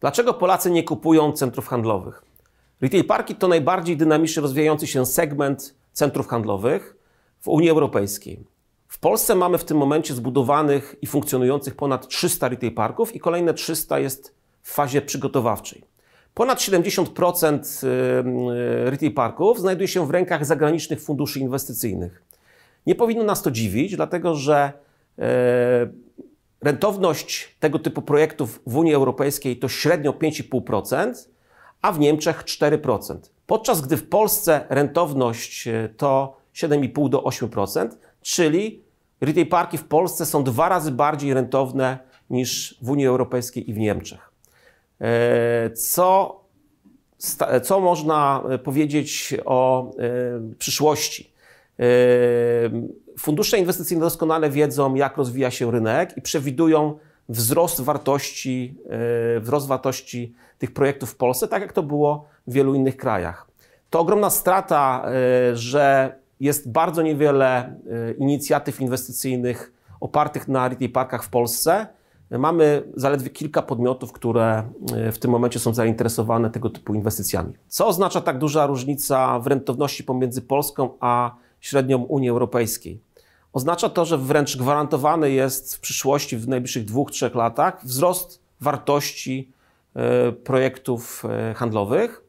Dlaczego Polacy nie kupują centrów handlowych? Retail parki to najbardziej dynamicznie rozwijający się segment centrów handlowych w Unii Europejskiej. W Polsce mamy w tym momencie zbudowanych i funkcjonujących ponad 300 retail parków i kolejne 300 jest w fazie przygotowawczej. Ponad 70% y, retail parków znajduje się w rękach zagranicznych funduszy inwestycyjnych. Nie powinno nas to dziwić, dlatego że y, Rentowność tego typu projektów w Unii Europejskiej to średnio 5,5%, a w Niemczech 4%. Podczas gdy w Polsce rentowność e, to 7,5 do 8%, czyli retail parki w Polsce są dwa razy bardziej rentowne niż w Unii Europejskiej i w Niemczech. E, co, e, co można powiedzieć o przyszłości? Fundusze inwestycyjne doskonale wiedzą, jak rozwija się rynek i przewidują wzrost wartości, y, wzrost wartości tych projektów w Polsce, tak jak to było w wielu innych krajach. To ogromna strata, y, że jest bardzo niewiele y, inicjatyw inwestycyjnych opartych na retail parkach w Polsce. Mamy zaledwie kilka podmiotów, które w tym momencie są zainteresowane tego typu inwestycjami. Co oznacza tak duża różnica w rentowności pomiędzy Polską a średnią Unii Europejskiej. Oznacza to, że wręcz gwarantowany jest w przyszłości, w najbliższych dwóch, trzech latach, wzrost wartości e, projektów e, handlowych.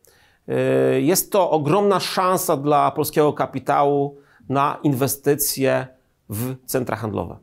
E, jest to ogromna szansa dla polskiego kapitału na inwestycje w centra handlowe.